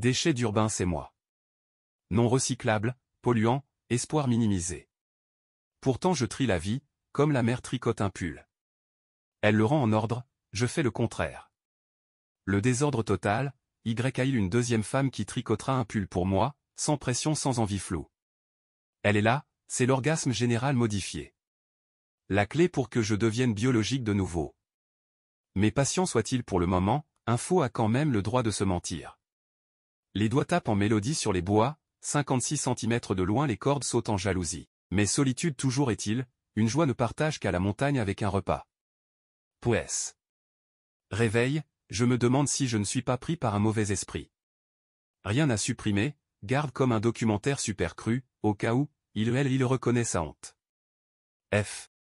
Déchets d'urbain c'est moi. Non recyclable, polluant, espoir minimisé. Pourtant je trie la vie, comme la mère tricote un pull. Elle le rend en ordre, je fais le contraire. Le désordre total, y a-t-il une deuxième femme qui tricotera un pull pour moi, sans pression sans envie floue. Elle est là, c'est l'orgasme général modifié. La clé pour que je devienne biologique de nouveau. Mes patients soient-ils pour le moment, un faux a quand même le droit de se mentir. Les doigts tapent en mélodie sur les bois, 56 cm de loin les cordes sautent en jalousie. Mais solitude toujours est-il, une joie ne partage qu'à la montagne avec un repas. Pues. Réveil, je me demande si je ne suis pas pris par un mauvais esprit. Rien à supprimer, garde comme un documentaire super cru, au cas où, il elle il reconnaît sa honte. F.